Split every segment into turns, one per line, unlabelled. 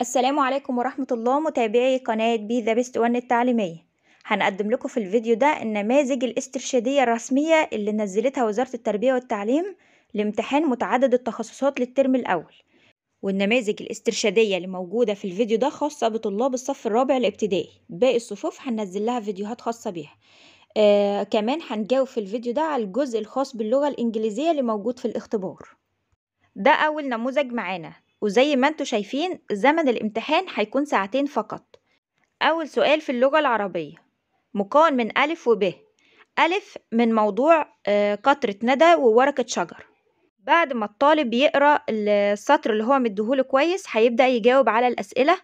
السلام عليكم ورحمة الله متابعي قناة بي ذا بيست وان التعليمية هنقدم لكم في الفيديو ده النماذج الاسترشادية الرسمية اللي نزلتها وزارة التربية والتعليم لامتحان متعدد التخصصات للترم الأول والنماذج الاسترشادية اللي موجودة في الفيديو ده خاصة بطلاب الصف الرابع الابتدائي باقي الصفوف هننزل لها فيديوهات خاصة بيها آه كمان هنجاوب في الفيديو ده على الجزء الخاص باللغة الإنجليزية اللي موجود في الاختبار ده أول نموذج معانا وزي ما انتوا شايفين زمن الامتحان هيكون ساعتين فقط أول سؤال في اللغة العربية مكون من ألف وب ألف من موضوع آه، قطرة ندى وورقة شجر بعد ما الطالب يقرأ السطر اللي هو مديهوله كويس هيبدأ يجاوب على الأسئلة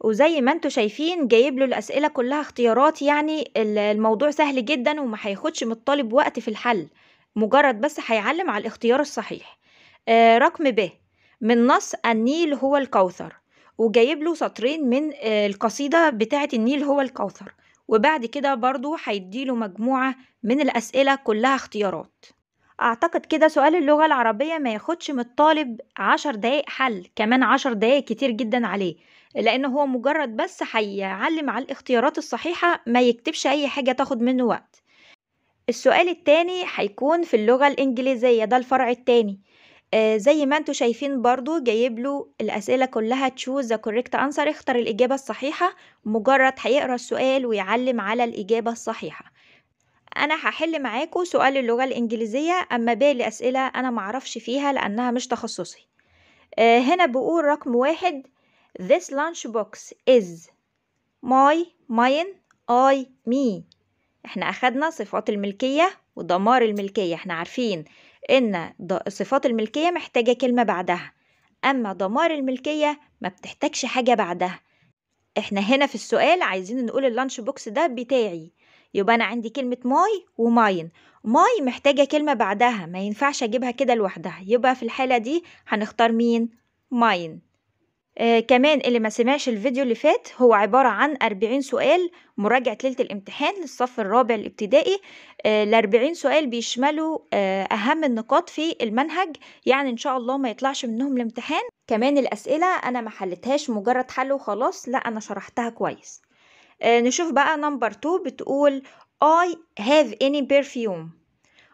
وزي ما انتوا شايفين جايب له الأسئلة كلها اختيارات يعني الموضوع سهل جدا وما هياخدش من الطالب وقت في الحل مجرد بس هيعلم على الاختيار الصحيح آه، رقم ب من نص النيل هو الكوثر وجايب له سطرين من آه، القصيدة بتاعة النيل هو الكوثر وبعد كده برضو هيديله مجموعة من الأسئلة كلها اختيارات أعتقد كده سؤال اللغة العربية ما ياخدش من الطالب عشر دقايق حل كمان عشر دقايق كتير جدا عليه لأن هو مجرد بس هيعلم على الاختيارات الصحيحة ما يكتبش أي حاجة تاخد منه وقت السؤال التاني هيكون في اللغة الإنجليزية ده الفرع التاني آه، زي ما انتوا شايفين برضو جايب له الأسئلة كلها choose the correct answer اختر الإجابة الصحيحة مجرد هيقرأ السؤال ويعلم على الإجابة الصحيحة أنا هحل معاكم سؤال اللغة الإنجليزية أما باقي الأسئلة أنا معرفش فيها لأنها مش تخصصي آه، هنا بقول رقم واحد This lunch box is my mine I me احنا أخدنا صفات الملكية وضمار الملكية احنا عارفين ان صفات الملكيه محتاجه كلمه بعدها اما ضمار الملكيه ما بتحتاجش حاجه بعدها احنا هنا في السؤال عايزين نقول اللانش بوكس ده بتاعي يبقى انا عندي كلمه ماي وماين ماي محتاجه كلمه بعدها ما ينفعش اجيبها كده لوحدها يبقى في الحاله دي هنختار مين ماين آه كمان اللي ما سمعش الفيديو اللي فات هو عبارة عن 40 سؤال مراجعة ليلة الامتحان للصف الرابع الابتدائي آه ال 40 سؤال بيشملوا آه أهم النقاط في المنهج يعني إن شاء الله ما يطلعش منهم الامتحان كمان الأسئلة أنا ما حلتهاش مجرد حل وخلاص لا أنا شرحتها كويس آه نشوف بقى نمبر 2 بتقول I have any perfume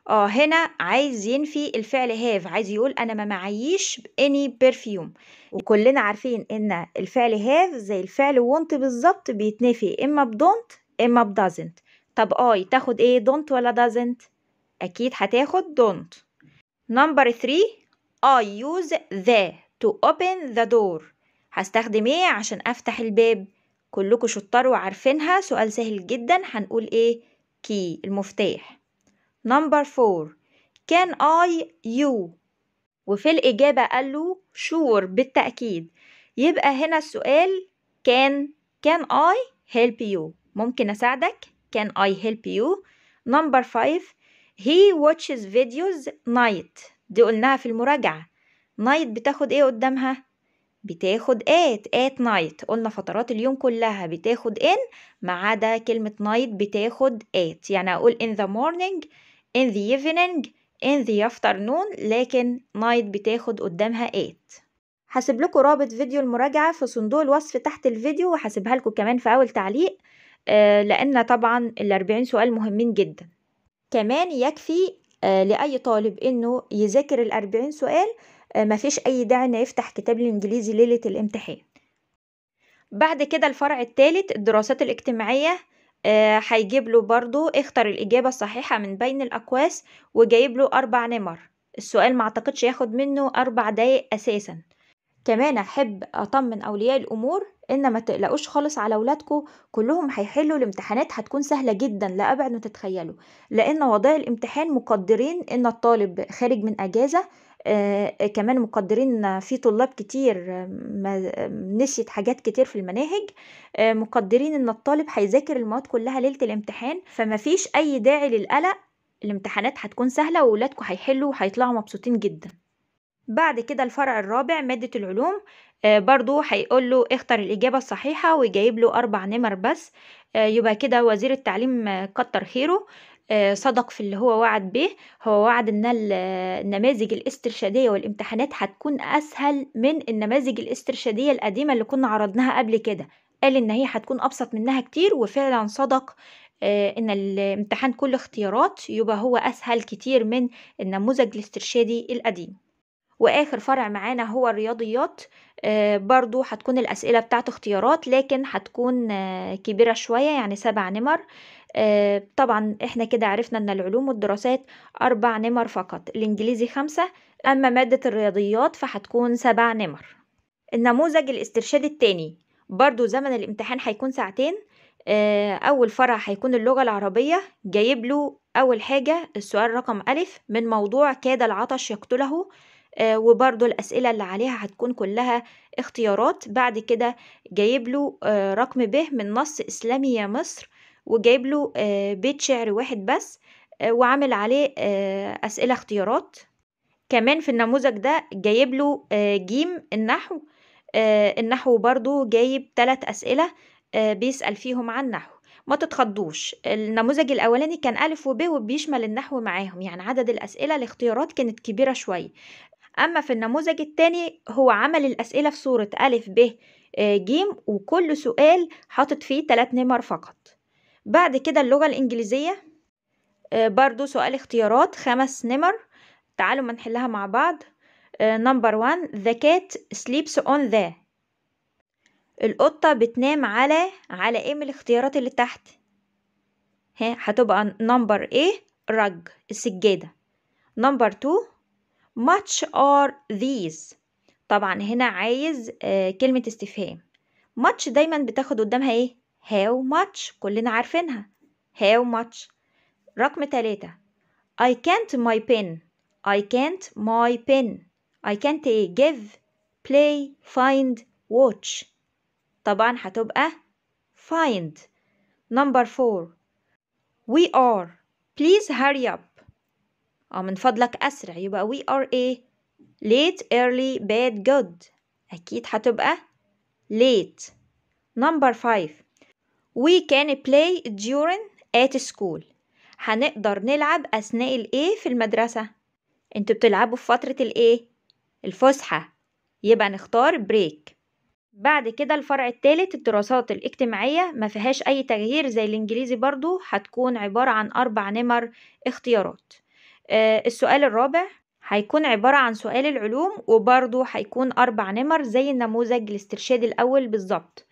اه هنا عايز ينفي الفعل هاف عايز يقول انا ما معيش اني برفيوم وكلنا عارفين ان الفعل هاف زي الفعل وونت بالظبط بيتنفي اما بدونت اما بدازنت طب اي آه، تاخد ايه دونت ولا دازنت اكيد هتاخد دونت نمبر 3 اي يوز ذا تو اوبن ذا دور هستخدم ايه عشان افتح الباب كلكم شطار وعارفينها سؤال سهل جدا هنقول ايه key المفتاح نمبر فور كان اي يو وفي الإجابة قال له شور بالتأكيد يبقى هنا السؤال كان كان I help you ممكن أساعدك can I help you number five he watches videos night دي قلناها في المراجعة night بتاخد ايه قدامها بتاخد at at night قلنا فترات اليوم كلها بتاخد in ما عدا كلمة night بتاخد at يعني أقول in the morning in the evening in the afternoon لكن night بتاخد قدامها 8 هسيب لكم رابط فيديو المراجعة في صندوق الوصف تحت الفيديو وهسيبها لكم كمان في أول تعليق آه، لأن طبعا الأربعين سؤال مهمين جدا كمان يكفي آه، لأي طالب إنه يذاكر الأربعين سؤال آه، ما مفيش أي داعي إنه يفتح كتاب الإنجليزي ليلة الامتحان بعد كده الفرع الثالث الدراسات الاجتماعية آه، هيجيب له برضو اختر الإجابة الصحيحة من بين الأقواس وجايب له أربع نمر السؤال ما أعتقدش ياخد منه أربع دقايق أساسا كمان أحب أطمن أولياء الأمور إن ما تقلقوش خالص على أولادكم كلهم هيحلوا الامتحانات هتكون سهلة جدا لأبعد ما تتخيلوا لأن وضع الامتحان مقدرين إن الطالب خارج من أجازة آه، آه، كمان مقدرين في طلاب كتير آه، نسيت حاجات كتير في المناهج مقدرين ان الطالب هيذاكر المواد كلها ليله الامتحان فيش اي داعي للقلق الامتحانات هتكون سهله واولادكم هيحلوا وهيطلعوا مبسوطين جدا بعد كده الفرع الرابع مادة العلوم آه برضو هيقول له اختر الإجابة الصحيحة ويجايب له أربع نمر بس آه يبقى كده وزير التعليم كتر خيره آه، صدق في اللي هو وعد به هو وعد ان النماذج الاسترشاديه والامتحانات هتكون اسهل من النماذج الاسترشاديه القديمه اللي كنا عرضناها قبل كده قال ان هي هتكون ابسط منها كتير وفعلا صدق آه، ان الامتحان كله اختيارات يبقى هو اسهل كتير من النموذج الاسترشادي القديم واخر فرع معانا هو الرياضيات آه، برضو هتكون الاسئله بتاعت اختيارات لكن هتكون كبيره شويه يعني سبع نمر آه، طبعا احنا كده عرفنا ان العلوم والدراسات اربع نمر فقط الانجليزي خمسة اما مادة الرياضيات فهتكون سبع نمر النموذج الاسترشاد التاني برضو زمن الامتحان هيكون ساعتين آه، أول فرع هيكون اللغة العربية جايب له أول حاجة السؤال رقم ألف من موضوع كاد العطش يقتله آه، وبرضو الأسئلة اللي عليها هتكون كلها اختيارات بعد كده جايب له رقم ب من نص إسلامي يا مصر وجايب له آه، بيت شعر واحد بس آه، وعامل عليه آه، أسئلة اختيارات كمان في النموذج ده جايب له جيم النحو النحو برضو جايب ثلاث أسئلة بيسأل فيهم عن النحو ما تتخضوش النموذج الأولاني كان ألف وب وبيشمل النحو معاهم يعني عدد الأسئلة الاختيارات كانت كبيرة شوية أما في النموذج التاني هو عمل الأسئلة في صورة ألف ب جيم وكل سؤال حاطط فيه تلات نمر فقط بعد كده اللغة الإنجليزية آه، برضو سؤال اختيارات خمس نمر تعالوا ما نحلها مع بعض نمبر آه، وان the cat sleeps on the القطة بتنام على على ايه من الاختيارات اللي تحت ها هتبقى نمبر ايه رج السجادة نمبر تو much are these طبعا هنا عايز آه، كلمة استفهام much دايما بتاخد قدامها ايه how much كلنا عارفينها how much رقم تلاتة I can't my pen I can't my pen I can't give play find watch طبعا هتبقى find number four we are please hurry up اه من فضلك أسرع يبقى we are a late early bad good أكيد هتبقى late number five we can play during at school هنقدر نلعب أثناء الإيه في المدرسة انتوا بتلعبوا في فترة الإيه الفسحة يبقى نختار break بعد كده الفرع الثالث الدراسات الاجتماعية ما فيهاش أي تغيير زي الإنجليزي برضو هتكون عبارة عن أربع نمر اختيارات آه السؤال الرابع هيكون عبارة عن سؤال العلوم وبرضو هيكون أربع نمر زي النموذج الاسترشاد الأول بالظبط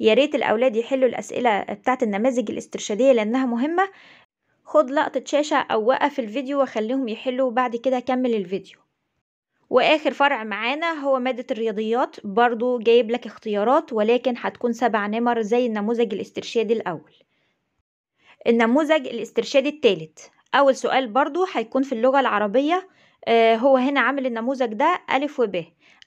يا ريت الأولاد يحلوا الأسئلة بتاعة النماذج الاسترشادية لأنها مهمة خد لقطة شاشة أو وقف الفيديو وخليهم يحلوا وبعد كده كمل الفيديو وآخر فرع معانا هو مادة الرياضيات برضو جايب لك اختيارات ولكن هتكون سبع نمر زي النموذج الاسترشادي الأول النموذج الاسترشادي الثالث أول سؤال برضو هيكون في اللغة العربية آه هو هنا عامل النموذج ده و وب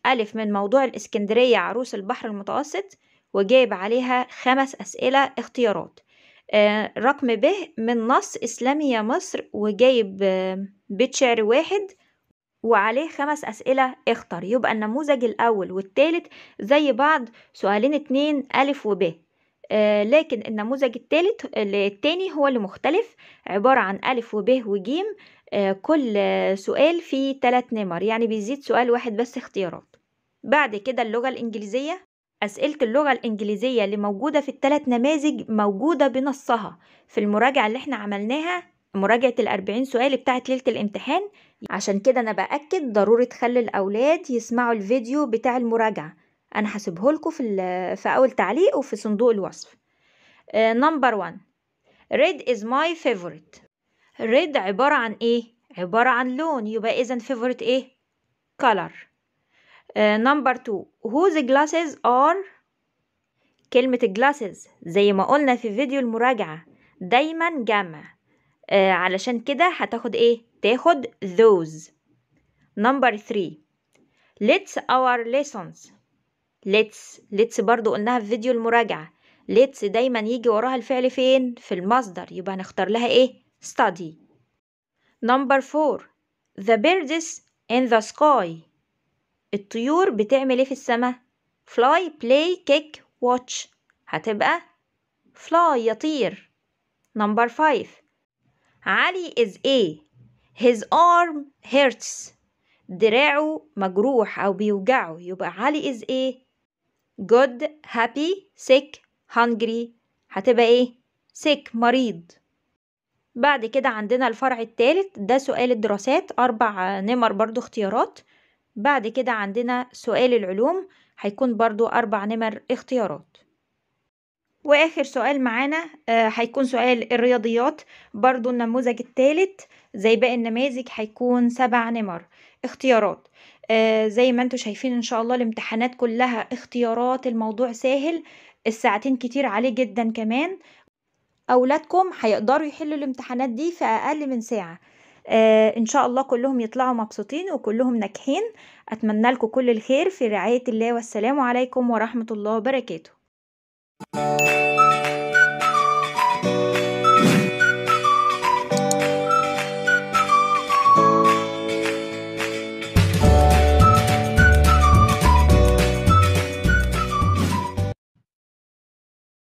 ا من موضوع الإسكندرية عروس البحر المتوسط وجايب عليها خمس أسئلة اختيارات آه، رقم ب من نص إسلامي يا مصر وجايب آه، بيت شعر واحد وعليه خمس أسئلة اختر يبقى النموذج الأول والتالت زي بعض سؤالين اتنين ألف وب آه، لكن النموذج التالت التاني هو اللي مختلف عبارة عن ألف وب وجيم كل سؤال فيه تلات نمر يعني بيزيد سؤال واحد بس اختيارات بعد كده اللغة الإنجليزية أسئلة اللغة الإنجليزية اللي موجودة في التلات نماذج موجودة بنصها في المراجعة اللي احنا عملناها مراجعة الأربعين سؤال بتاعت ليلة الامتحان عشان كده أنا بأكد ضرورة خلي الأولاد يسمعوا الفيديو بتاع المراجعة أنا هسيبهولكوا في, في أول تعليق وفي صندوق الوصف نمبر آه، 1 red is my favorite red عبارة عن إيه؟ عبارة عن لون يبقى إذا favorite إيه؟ color نمبر آه، 2 whose glasses are كلمة glasses زي ما قلنا في فيديو المراجعة دايما جمع آه علشان كده هتاخد ايه تاخد those number 3 let's our lessons let's let's برضو قلناها في فيديو المراجعة let's دايما يجي وراها الفعل فين في المصدر يبقى هنختار لها ايه study number 4 the birds in the sky الطيور بتعمل ايه في السماء فلاي بلاي كيك واتش هتبقى فلاي يطير نمبر 5 علي is A his arm hurts دراعه مجروح أو بيوجعه يبقى علي is A good happy sick hungry هتبقى إيه sick مريض بعد كده عندنا الفرع الثالث ده سؤال الدراسات أربع نمر برضو اختيارات بعد كده عندنا سؤال العلوم هيكون برضو أربع نمر اختيارات وآخر سؤال معانا آه، هيكون سؤال الرياضيات برضو النموذج الثالث زي باقي النماذج هيكون سبع نمر اختيارات آه، زي ما انتم شايفين ان شاء الله الامتحانات كلها اختيارات الموضوع سهل الساعتين كتير عليه جدا كمان أولادكم هيقدروا يحلوا الامتحانات دي في أقل من ساعة آه، ان شاء الله كلهم يطلعوا مبسوطين وكلهم ناجحين اتمنى لكم كل الخير في رعايه الله والسلام عليكم ورحمه الله وبركاته Thank you.